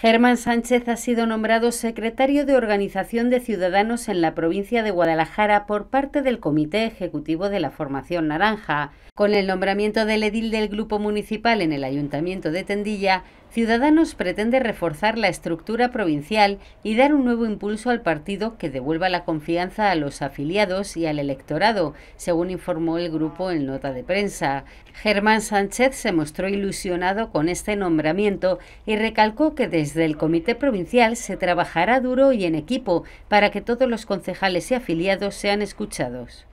Germán Sánchez ha sido nombrado secretario de Organización de Ciudadanos en la provincia de Guadalajara por parte del Comité Ejecutivo de la Formación Naranja. Con el nombramiento del edil del Grupo Municipal en el Ayuntamiento de Tendilla, Ciudadanos pretende reforzar la estructura provincial y dar un nuevo impulso al partido que devuelva la confianza a los afiliados y al electorado, según informó el grupo en nota de prensa. Germán Sánchez se mostró ilusionado con este nombramiento y recalcó que desde desde el Comité Provincial se trabajará duro y en equipo para que todos los concejales y afiliados sean escuchados.